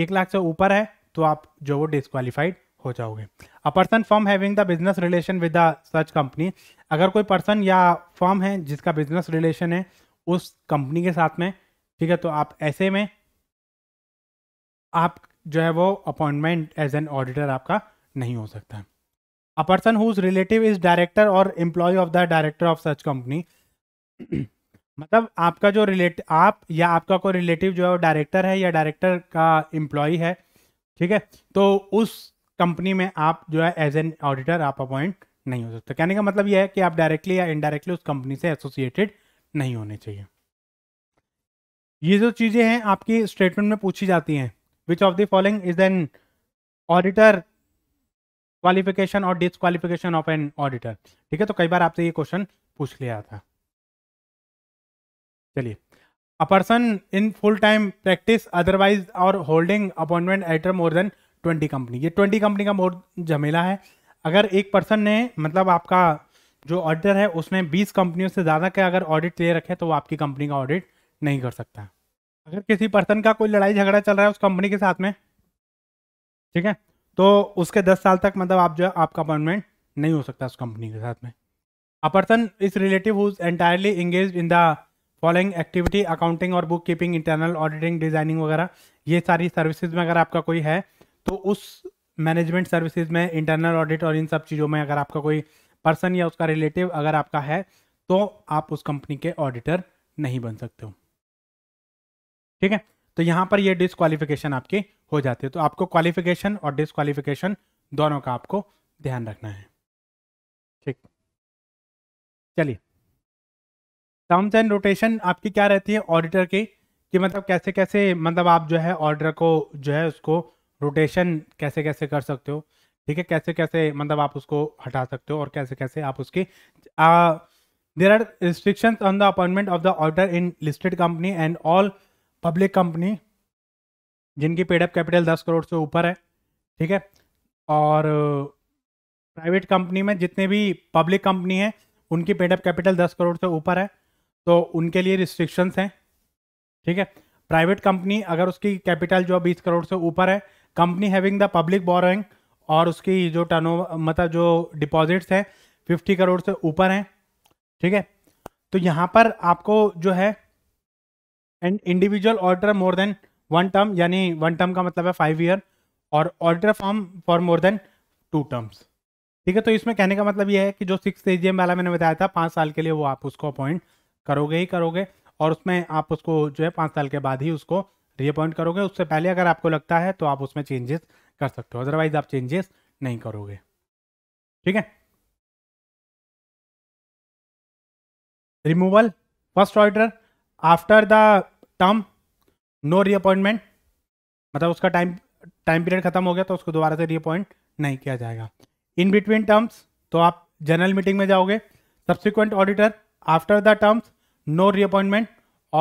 एक लाख से ऊपर है तो आप जो वो डिसक्वालीफाइड हो जाओगे a person firm having the business relation with the such company अगर कोई पर्सन या फॉर्म है जिसका बिजनेस रिलेशन है उस कंपनी के साथ में ठीक है तो आप ऐसे में आप जो है वो अपॉइंटमेंट एज एन ऑडिटर आपका नहीं हो सकता है a person whose relative is director और employee of the director of such company मतलब आपका जो रिलेट आप या आपका कोई रिलेटिव जो है वो डायरेक्टर है या डायरेक्टर का एम्प्लॉय है ठीक है तो उस कंपनी में आप जो है एज एन ऑडिटर आप अपॉइंट नहीं हो सकते तो कहने का मतलब यह है कि आप डायरेक्टली या इनडायरेक्टली उस कंपनी से एसोसिएटेड नहीं होने चाहिए ये जो चीज़ें हैं आपकी स्टेटमेंट में पूछी जाती हैं which of the following is an auditor qualification और डिसक्वालिफिकेशन ऑफ एन ऑडिटर ठीक है तो कई बार आपसे ये क्वेश्चन पूछ लिया था चलिए a person in full time practice otherwise और holding appointment at a more than twenty company ये ट्वेंटी कंपनी का बहुत झमेला है अगर एक पर्सन ने मतलब आपका जो ऑडिटर है उसने बीस कंपनियों से ज़्यादा के अगर ऑडिट ले रखे तो वो आपकी कंपनी का ऑडिट नहीं कर सकता अगर किसी पर्सन का कोई लड़ाई झगड़ा चल रहा है उस कंपनी के साथ में ठीक है तो उसके दस साल तक मतलब आप जो आपका अपॉइंटमेंट नहीं हो सकता उस कंपनी के साथ में a person is relative who is entirely engage in the following activity accounting और book keeping internal auditing designing वगैरह ये सारी सर्विसेज में अगर आपका कोई है तो उस मैनेजमेंट सर्विसेज में इंटरनल ऑडिट और इन सब चीज़ों में अगर आपका कोई पर्सन या उसका रिलेटिव अगर आपका है तो आप उस कंपनी के ऑडिटर नहीं बन सकते हो ठीक है तो यहाँ पर ये डिसक्वालिफिकेशन आपके हो जाते हैं तो आपको क्वालिफिकेशन और डिसक्वालिफिकेशन दोनों का आपको ध्यान रखना है ठीक चलिए टर्म्स एंड रोटेशन आपकी क्या रहती है ऑडिटर की कि मतलब कैसे कैसे मतलब आप जो है ऑर्डर को जो है उसको रोटेशन कैसे कैसे कर सकते हो ठीक है कैसे कैसे मतलब आप उसको हटा सकते हो और कैसे कैसे आप उसकी there are restriction on the appointment of the order in listed company and all public company जिनकी पेडअप कैपिटल दस करोड़ से ऊपर है ठीक है और प्राइवेट कंपनी में जितने भी पब्लिक कंपनी है उनकी पेडअप कैपिटल दस करोड़ से ऊपर है तो उनके लिए रिस्ट्रिक्शंस हैं ठीक है प्राइवेट कंपनी अगर उसकी कैपिटल जो बीस करोड़ से ऊपर है company having the public borrowing और उसकी जो टर्न मतलब जो डिपॉजिट्स हैं फिफ्टी करोड़ से ऊपर हैं ठीक है तो यहाँ पर आपको जो है and individual order more than one term यानी वन टर्म का मतलब है फाइव ईयर और order firm for more than two terms ठीक है तो इसमें कहने का मतलब यह है कि जो सिक्स ए वाला मैंने बताया था पाँच साल के लिए वो आप उसको अपॉइंट करोगे ही करोगे और उसमें आप उसको जो है पाँच साल के बाद ही उसको रीअपॉइंट करोगे उससे पहले अगर आपको लगता है तो आप उसमें चेंजेस कर सकते हो अदरवाइज आप चेंजेस नहीं करोगे ठीक है removal first order after the term no reappointment मतलब उसका टाइम टाइम पीरियड खत्म हो गया तो उसको दोबारा से रीअपॉइंट नहीं किया जाएगा इन बिटवीन टर्म्स तो आप जनरल मीटिंग में जाओगे subsequent auditor after the terms no reappointment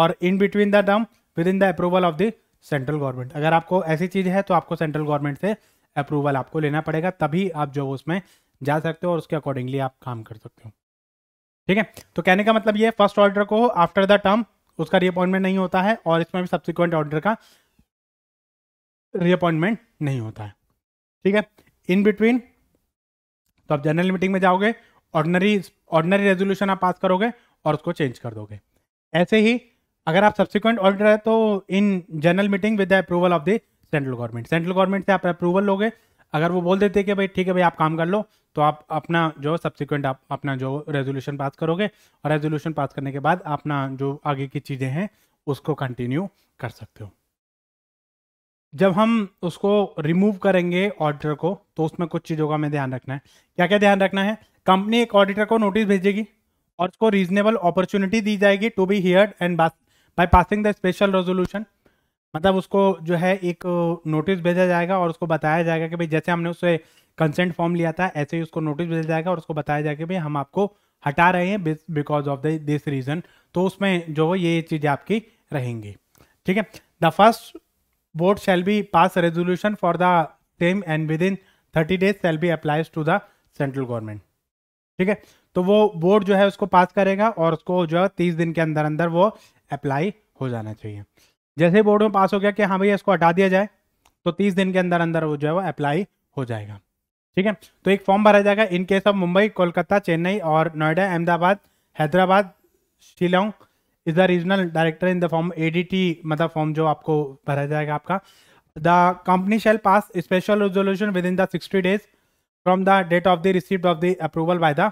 और in between the terms within the approval of the central government अगर आपको ऐसी चीज़ है तो आपको सेंट्रल गवर्नमेंट से अप्रूवल आपको लेना पड़ेगा तभी आप जो उसमें जा सकते हो और उसके अकॉर्डिंगली आप काम कर सकते हो ठीक है तो कहने का मतलब ये फर्स्ट ऑर्डर को आफ्टर द टर्म उसका रीअपॉइंटमेंट नहीं होता है और इसमें भी सब्सिक्वेंट ऑर्डर का रीअपॉइंटमेंट नहीं होता है ठीक है इन बिटवीन तो आप जनरल मीटिंग में जाओगे ऑर्डनरी ऑर्डनरी रेजोल्यूशन आप पास करोगे और उसको चेंज कर दोगे ऐसे ही अगर आप सब्सिक्वेंट ऑडिटर है तो in general meeting with the approval of the central government central government से आप अप्रूवल लोगे अगर वो बोल देते हैं कि भाई ठीक है भाई आप काम कर लो तो आप अपना जो सब्सिक्वेंट आप अपना जो रेजोल्यूशन पास करोगे और रेजोल्यूशन पास करने के बाद अपना जो आगे की चीज़ें हैं उसको कंटिन्यू कर सकते हो जब हम उसको रिमूव करेंगे ऑडिटर को तो उसमें कुछ चीज़ों का हमें ध्यान रखना है क्या क्या ध्यान रखना है कंपनी एक ऑडिटर को नोटिस भेजेगी और उसको रीजनेबल अपॉर्चुनिटी दी जाएगी to be heard and by passing the special resolution मतलब उसको जो है एक नोटिस भेजा जाएगा और उसको बताया जाएगा कि भाई जैसे हमने उससे कंसेंट फॉर्म लिया था ऐसे ही उसको नोटिस भेजा जाएगा और उसको बताया जाएगा कि भाई हम आपको हटा रहे हैं because of the this reason तो उसमें जो ये चीज़ें आपकी रहेंगी ठीक है the first vote shall be pass resolution for the same and within thirty days shall be applies to the central government ठीक है तो वो बोर्ड जो है उसको पास करेगा और उसको जो है तीस दिन के अंदर अंदर वो अप्लाई हो जाना चाहिए जैसे बोर्ड में पास हो गया कि हाँ भैया इसको हटा दिया जाए तो तीस दिन के अंदर अंदर वो जो है वो अप्लाई हो जाएगा ठीक है तो एक फॉर्म भरा जाएगा in case of Mumbai Kolkata Chennai और Noida Ahmedabad Hyderabad Shillong is the regional director in the form A मतलब फॉर्म जो आपको भरा जाएगा आपका the company shall pass special resolution within the sixty days from the date of the receipt of the approval by the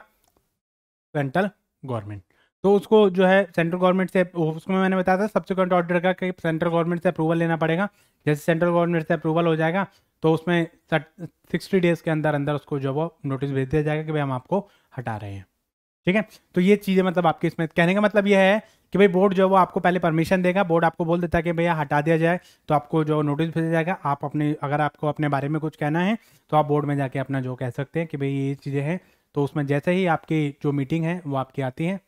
central government तो उसको जो है सेंट्रल गवर्नमेंट से उसको मैंने बताया था सब्सिक्वेंट ऑर्डर का कि सेंट्रल गवर्नमेंट से अप्रूवल लेना पड़ेगा जैसे सेंट्रल गवर्नमेंट से अप्रूवल हो जाएगा तो उसमें सिक्सटी डेज़ के अंदर अंदर उसको जो वो नोटिस भेज दिया जाएगा कि भाई हम आपको हटा रहे हैं ठीक है तो ये चीज़ें मतलब आपके इसमें कहने का मतलब ये है कि भाई बोर्ड जो है वो आपको पहले परमिशन देगा बोर्ड आपको बोल देता है कि भैया हटा दिया जाए तो आपको जो नोटिस भेजा जाएगा आप अपने अगर आपको अपने बारे में कुछ कहना है तो आप बोर्ड में जाके अपना जो कह सकते हैं कि भाई ये चीज़ें हैं तो उसमें जैसे ही आपकी जो मीटिंग है वो आपकी आती है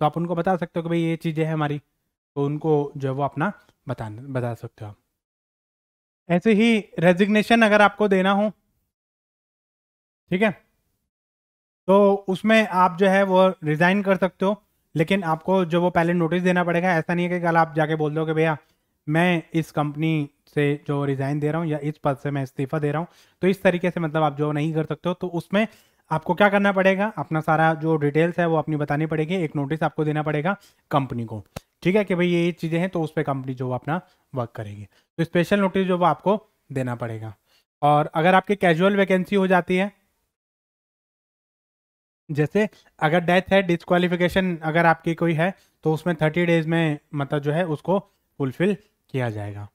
तो आप उनको बता सकते हो कि भाई ये चीज़ें हैं हमारी तो उनको जो है वो अपना बता बता सकते हो आप ऐसे ही रेजिग्नेशन अगर आपको देना हो ठीक है तो उसमें आप जो है वो रिज़ाइन कर सकते हो लेकिन आपको जो वो पहले नोटिस देना पड़ेगा ऐसा नहीं है कि कल आप जाके बोल दो कि भैया मैं इस कंपनी से जो रिज़ाइन दे रहा हूँ या इस पद से मैं इस्तीफ़ा दे रहा हूँ तो इस तरीके से मतलब आप जो नहीं कर सकते हो तो उसमें आपको क्या करना पड़ेगा अपना सारा जो डिटेल्स है वो अपनी बतानी पड़ेगी एक नोटिस आपको देना पड़ेगा कंपनी को ठीक है कि भाई ये ये चीज़ें हैं तो उस पर कंपनी जो अपना वर्क करेगी तो स्पेशल नोटिस जो वो आपको देना पड़ेगा और अगर आपकी कैजुअल वैकेंसी हो जाती है जैसे अगर डेथ है डिस्कालिफिकेशन अगर आपकी कोई है तो उसमें थर्टी डेज में मतलब जो है उसको फुलफिल किया जाएगा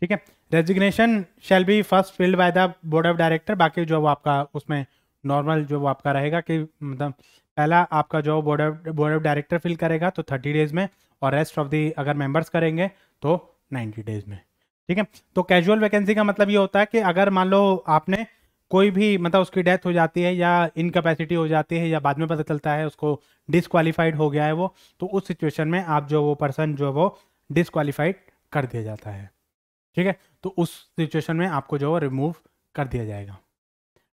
ठीक है resignation shall be first filed by the board of director बाकी जो वो आपका उसमें नॉर्मल जो आपका रहेगा कि मतलब पहला आपका जो board of board of director fill करेगा तो थर्टी डेज में और रेस्ट ऑफ दी अगर मेंबर्स करेंगे तो नाइन्टी डेज में ठीक है तो कैजुअल वैकेंसी का मतलब ये होता है कि अगर मान लो आपने कोई भी मतलब उसकी डेथ हो जाती है या इनकेपेसिटी हो जाती है या बाद में पता चलता है उसको डिसक्वालीफाइड हो गया है वो तो उस सिचुएशन में आप जो वो पर्सन जो वो डिसक्वालीफाइड कर दिया जाता है ठीक है तो उस सिचुएशन में आपको जो वो रिमूव कर दिया जाएगा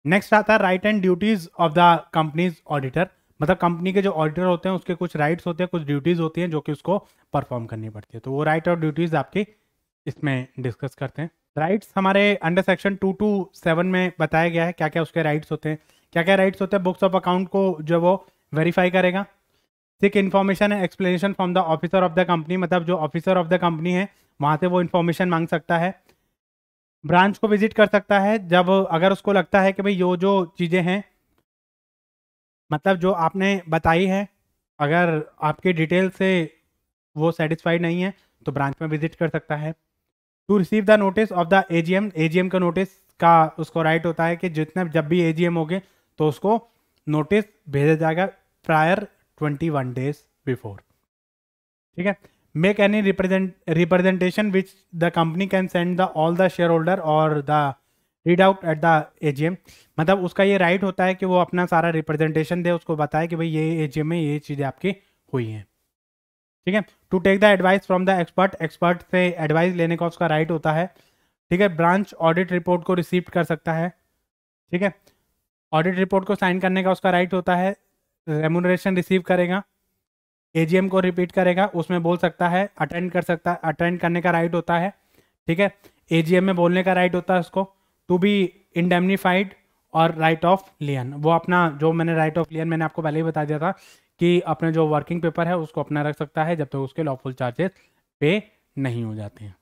नेक्स्ट आता है right and duties of the companies auditor मतलब कंपनी के जो ऑडिटर होते हैं उसके कुछ राइट्स होते हैं कुछ ड्यूटीज होती हैं जो कि उसको परफॉर्म करनी पड़ती है तो वो राइट और ड्यूटीज आपकी इसमें डिस्कस करते हैं राइट्स हमारे under section two two seven में बताया गया है क्या क्या उसके राइट्स होते हैं क्या क्या राइट्स होते हैं बुक्स ऑफ अकाउंट को जो वो वेरीफाई करेगा seek information and explanation from the officer of the company मतलब जो ऑफिसर ऑफ द कंपनी है वहाँ से वो इन्फॉर्मेशन मांग सकता है ब्रांच को विजिट कर सकता है जब अगर उसको लगता है कि भाई यो जो चीज़ें हैं मतलब जो आपने बताई है अगर आपके डिटेल से वो सेटिस्फाइड नहीं है तो ब्रांच में विजिट कर सकता है to receive the notice of the A G का नोटिस का उसको राइट होता है कि जितना जब भी ए जी एम गए तो उसको नोटिस भेजा जाएगा prior twenty one days before ठीक है make any represent representation which the company can send the all the shareholder or the out at the AGM मतलब उसका ये राइट होता है कि वो अपना सारा रिप्रेजेंटेशन दे उसको बताए कि भाई ये एजीएम में ये चीज़ें आपकी हुई हैं ठीक है to take the advice from the expert expert से एडवाइस लेने का उसका राइट होता है ठीक है ब्रांच ऑडिट रिपोर्ट को रिसीव कर सकता है ठीक है ऑडिट रिपोर्ट को साइन करने का उसका राइट होता है रेमोनरेशन रिसीव करेगा एजीएम को रिपीट करेगा उसमें बोल सकता है अटेंड कर सकता है अटेंड करने का राइट होता है ठीक है एजीएम में बोलने का राइट होता है उसको टू बी इंडेमनीफाइड और राइट ऑफ लियन वो अपना जो मैंने राइट ऑफ लियन मैंने आपको पहले ही बता दिया था कि अपने जो वर्किंग पेपर है उसको अपना रख सकता है जब तक तो उसके लॉफुल चार्जेस पे नहीं हो जाते हैं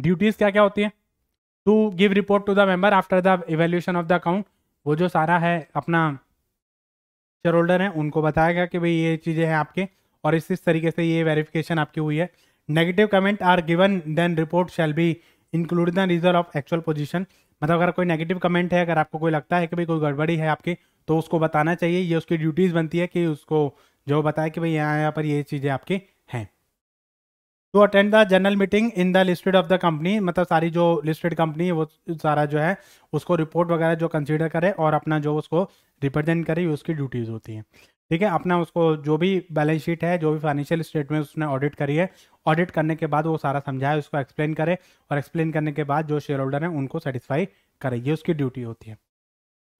ड्यूटीज क्या क्या होती है to give report to the member after the evaluation of the account वो जो सारा है अपना शेयर होल्डर हैं उनको बताया गया कि भाई ये चीज़ें हैं आपके और इस इस तरीके से ये वेरिफिकेशन आपकी हुई है negative comment are given then report shall be include the result of actual position मतलब अगर कोई नेगेटिव कमेंट है अगर आपको कोई लगता है कि भाई कोई गड़बड़ी है आपकी तो उसको बताना चाहिए ये उसकी ड्यूटीज़ बनती है कि उसको जो बताया कि भाई यहाँ यहाँ पर ये चीज़ें आपकी to attend the general meeting in the listed of the company मतलब सारी जो लिस्टेड कंपनी है वो सारा जो है उसको रिपोर्ट वगैरह जो कंसिडर करे और अपना जो उसको रिप्रेजेंट करे उसकी ड्यूटीज़ होती हैं ठीक है अपना उसको जो भी बैलेंस शीट है जो भी फाइनेंशियल स्टेटमेंट उसने ऑडिट करी है ऑडिट करने के बाद वो सारा समझाए उसको एक्सप्लेन करे और एक्सप्लेन करने के बाद जो शेयर होल्डर हैं उनको सेटिस्फाई करे ये उसकी ड्यूटी होती है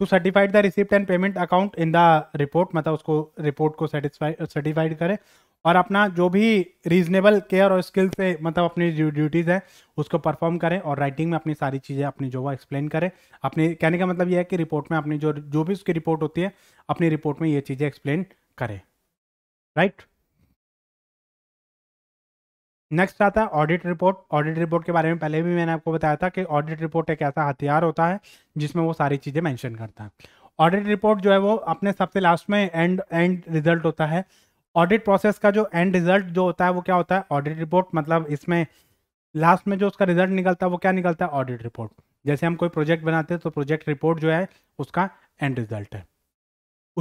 to certified the receipt and payment account in the report मतलब उसको रिपोर्ट को सेटिस्फाई सर्टिफाइड करे और अपना जो भी रीजनेबल केयर और स्किल से मतलब अपनी जो ड्यूटीज़ है उसको परफॉर्म करें और राइटिंग में अपनी सारी चीज़ें अपनी जो वो एक्सप्लेन करें अपने कहने का मतलब ये है कि रिपोर्ट में अपनी जो जो भी उसकी रिपोर्ट होती है अपनी रिपोर्ट में ये चीज़ें एक्सप्लेन करें राइट नेक्स्ट आता है ऑडिट रिपोर्ट ऑडिट रिपोर्ट के बारे में पहले भी मैंने आपको बताया था कि ऑडिट रिपोर्ट एक ऐसा हथियार होता है जिसमें वो सारी चीज़ें मैंशन करता है ऑडिट रिपोर्ट जो है वो अपने सबसे लास्ट में एंड एंड रिजल्ट होता है ऑडिट प्रोसेस का जो एंड रिजल्ट जो होता है वो क्या होता है ऑडिट रिपोर्ट मतलब इसमें लास्ट में जो उसका रिजल्ट निकलता है वो क्या निकलता है ऑडिट रिपोर्ट जैसे हम कोई प्रोजेक्ट बनाते हैं तो प्रोजेक्ट रिपोर्ट जो है उसका एंड रिजल्ट है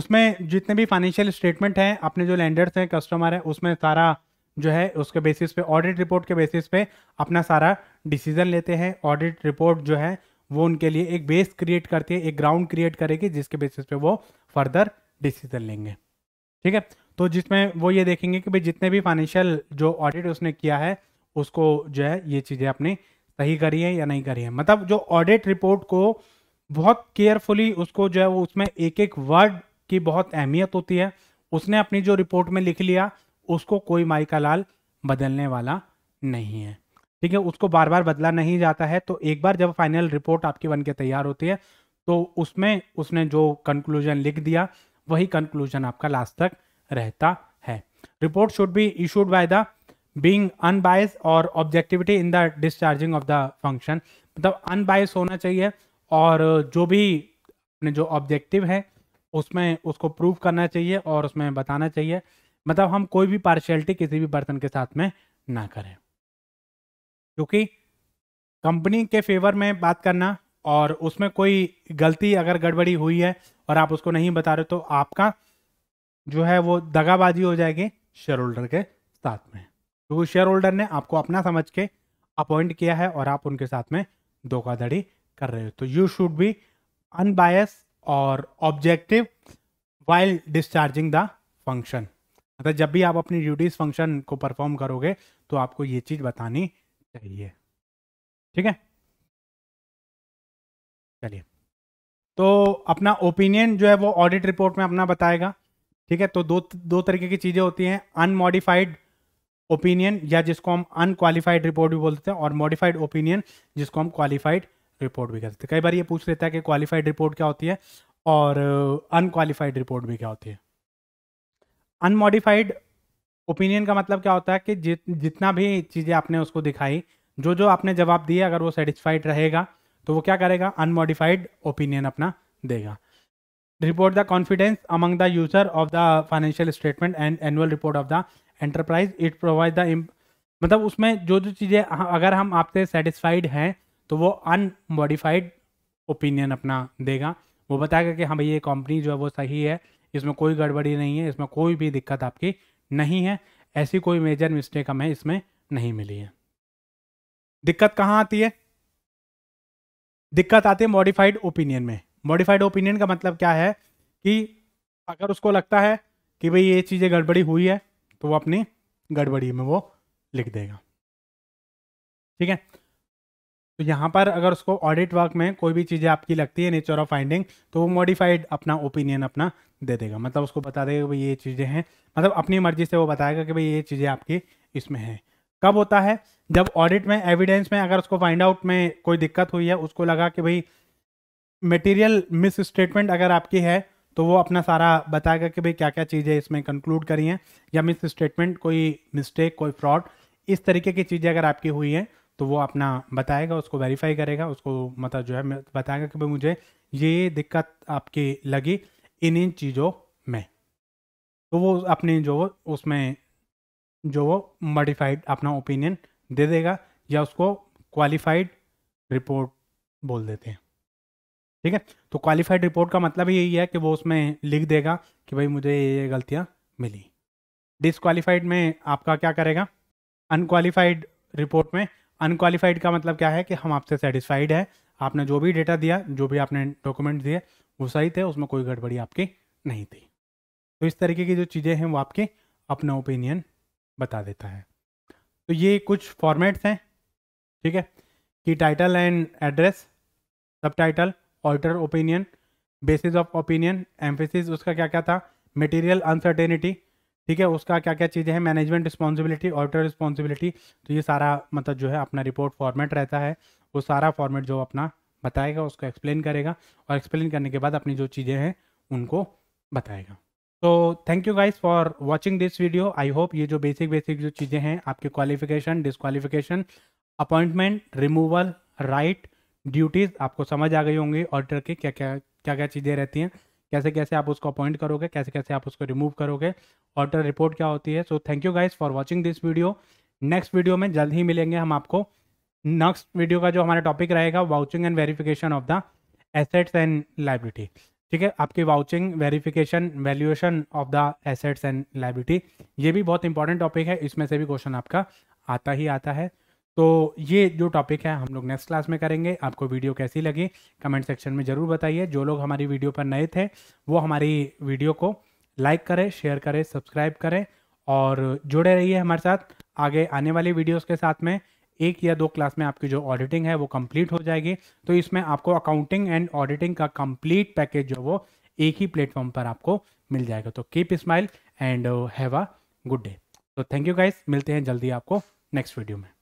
उसमें जितने भी फाइनेंशियल स्टेटमेंट हैं अपने जो लैंडर्स हैं कस्टमर हैं उसमें सारा जो है उसके बेसिस पे ऑडिट रिपोर्ट के बेसिस पे अपना सारा डिसीजन लेते हैं ऑडिट रिपोर्ट जो है वो उनके लिए एक बेस क्रिएट करती है एक ग्राउंड क्रिएट करेगी जिसके बेसिस पे वो फर्दर डिसीजन लेंगे ठीक है तो जिसमें वो ये देखेंगे कि भाई जितने भी फाइनेंशियल जो ऑडिट उसने किया है उसको जो है ये चीज़ें अपनी सही करी है या नहीं करी है मतलब जो ऑडिट रिपोर्ट को बहुत केयरफुली उसको जो है वो उसमें एक एक वर्ड की बहुत अहमियत होती है उसने अपनी जो रिपोर्ट में लिख लिया उसको कोई माई का लाल बदलने वाला नहीं है ठीक है उसको बार बार बदला नहीं जाता है तो एक बार जब फाइनल रिपोर्ट आपकी बन के तैयार होती है तो उसमें उसने जो कंक्लूजन लिख दिया वही कंक्लूजन आपका लास्ट तक रहता है report should be issued by the being unbiased और objectivity in the discharging of the function मतलब अनबायस होना चाहिए और जो भी जो ऑब्जेक्टिव है उसमें उसको प्रूव करना चाहिए और उसमें बताना चाहिए मतलब हम कोई भी पार्शियलिटी किसी भी बर्तन के साथ में ना करें क्योंकि कंपनी के फेवर में बात करना और उसमें कोई गलती अगर गड़बड़ी हुई है और आप उसको नहीं बता रहे तो आपका जो है वो दगाबाजी हो जाएगी शेयर होल्डर के साथ में क्योंकि तो शेयर होल्डर ने आपको अपना समझ के अपॉइंट किया है और आप उनके साथ में धोखाधड़ी कर रहे हो तो यू शुड बी अनबायस और objective while discharging the function मतलब जब भी आप अपनी ड्यूटीज फंक्शन को परफॉर्म करोगे तो आपको ये चीज़ बतानी चाहिए ठीक है चलिए तो अपना ओपिनियन जो है वो ऑडिट रिपोर्ट में अपना बताएगा ठीक है तो दो दो तरीके की चीज़ें होती हैं अनमोडिफाइड ओपिनियन या जिसको हम अनक्वालिफाइड रिपोर्ट भी बोलते हैं और मॉडिफाइड ओपिनियन जिसको हम क्वालिफाइड रिपोर्ट भी कहते हैं कई बार ये पूछ लेता है कि क्वालिफाइड रिपोर्ट क्या होती है और अनक्वालिफाइड रिपोर्ट भी क्या होती है अनमोडिफाइड ओपिनियन का मतलब क्या होता है कि जित जितना भी चीज़ें आपने उसको दिखाई जो जो आपने जवाब दिए अगर वो सेटिस्फाइड रहेगा तो वो क्या करेगा अनमोडिफाइड ओपिनियन अपना देगा report the confidence among the user of the financial statement and annual report of the enterprise it provide the मतलब उसमें जो जो चीज़ें अगर हम आपसे सेटिस्फाइड हैं तो वो अनमोडिफाइड ओपिनियन अपना देगा वो बताएगा कि हाँ भाई ये कंपनी जो है वो सही है इसमें कोई गड़बड़ी नहीं है इसमें कोई भी दिक्कत आपकी नहीं है ऐसी कोई मेजर मिस्टेक हमें इसमें नहीं मिली है दिक्कत कहाँ आती है दिक्कत आती है मॉडिफाइड ओपिनियन में मॉडिफाइड ओपिनियन का मतलब क्या है कि अगर उसको लगता है कि भाई ये चीज़ें गड़बड़ी हुई है तो वो अपनी गड़बड़ी में वो लिख देगा ठीक है तो यहाँ पर अगर उसको ऑडिट वर्क में कोई भी चीज़ें आपकी लगती है नेचर ऑफ फाइंडिंग तो वो मॉडिफाइड अपना ओपिनियन अपना दे देगा मतलब उसको बता देगा भाई ये चीज़ें हैं मतलब अपनी मर्जी से वो बताएगा कि भाई ये चीज़ें आपकी इसमें हैं कब होता है जब ऑडिट में एविडेंस में अगर उसको फाइंड आउट में कोई दिक्कत हुई है उसको लगा कि भाई मटेरियल मिस स्टेटमेंट अगर आपकी है तो वो अपना सारा बताएगा कि भाई क्या क्या चीज़ें इसमें कंक्लूड करी हैं या मिस स्टेटमेंट कोई मिस्टेक कोई फ्रॉड इस तरीके की चीज़ें अगर आपकी हुई हैं तो वो अपना बताएगा उसको वेरीफाई करेगा उसको मतलब जो है बताएगा कि भाई मुझे ये दिक्कत आपकी लगी इन इन चीज़ों में तो वो अपने जो उसमें जो वो मॉडिफाइड अपना ओपिनियन दे देगा या उसको क्वालिफाइड रिपोर्ट बोल देते हैं ठीक है तो क्वालिफाइड रिपोर्ट का मतलब यही है कि वो उसमें लिख देगा कि भाई मुझे ये गलतियाँ मिली डिसक्वालीफाइड में आपका क्या करेगा अनक्वालिफाइड रिपोर्ट में अनक्वालिफाइड का मतलब क्या है कि हम आपसे सेटिस्फाइड है आपने जो भी डेटा दिया जो भी आपने डॉक्यूमेंट दिए वो सही थे उसमें कोई गड़बड़ी आपकी नहीं थी तो इस तरीके की जो चीज़ें हैं वो आपके अपना ओपिनियन बता देता है तो ये कुछ फॉर्मेट्स हैं ठीक है कि टाइटल एंड एड्रेस सब title alter opinion basis of opinion emphasis उसका क्या क्या था मटेरियल अनसर्टेनिटी ठीक है उसका क्या क्या चीज़ें हैं मैनेजमेंट रिस्पॉन्सिबिलिटी ऑल्टर रिस्पॉन्सिबिलिटी तो ये सारा मतलब जो है अपना रिपोर्ट फॉर्मेट रहता है वो सारा फॉर्मेट जो अपना बताएगा उसको एक्सप्लेन करेगा और एक्सप्लेन करने के बाद अपनी जो चीज़ें हैं उनको बताएगा तो thank you guys for watching this video I hope ये जो बेसिक बेसिक जो चीज़ें हैं आपके qualification disqualification appointment removal right duties आपको समझ आ गई होंगी ऑडिटर की क्या क्या क्या क्या चीज़ें रहती हैं कैसे कैसे आप उसको अपॉइंट करोगे कैसे कैसे आप उसको रिमूव करोगे ऑडिटर रिपोर्ट क्या होती है so thank you guys for watching this video next video में जल्द ही मिलेंगे हम आपको नेक्स्ट वीडियो का जो हमारा टॉपिक रहेगा vouching and verification of the assets and liability ठीक है आपकी vouching verification valuation of the assets and liability ये भी बहुत इंपॉर्टेंट टॉपिक है इसमें से भी क्वेश्चन आपका आता ही आता है तो ये जो टॉपिक है हम लोग नेक्स्ट क्लास में करेंगे आपको वीडियो कैसी लगी कमेंट सेक्शन में ज़रूर बताइए जो लोग हमारी वीडियो पर नए थे वो हमारी वीडियो को लाइक करें शेयर करें सब्सक्राइब करें और जुड़े रहिए हमारे साथ आगे आने वाली वीडियोस के साथ में एक या दो क्लास में आपकी जो ऑडिटिंग है वो कंप्लीट हो जाएगी तो इसमें आपको अकाउंटिंग एंड ऑडिटिंग का कंप्लीट पैकेज जो वो एक ही प्लेटफॉर्म पर आपको मिल जाएगा तो keep smile and have a good day तो थैंक यू गाइस मिलते हैं जल्दी आपको नेक्स्ट वीडियो में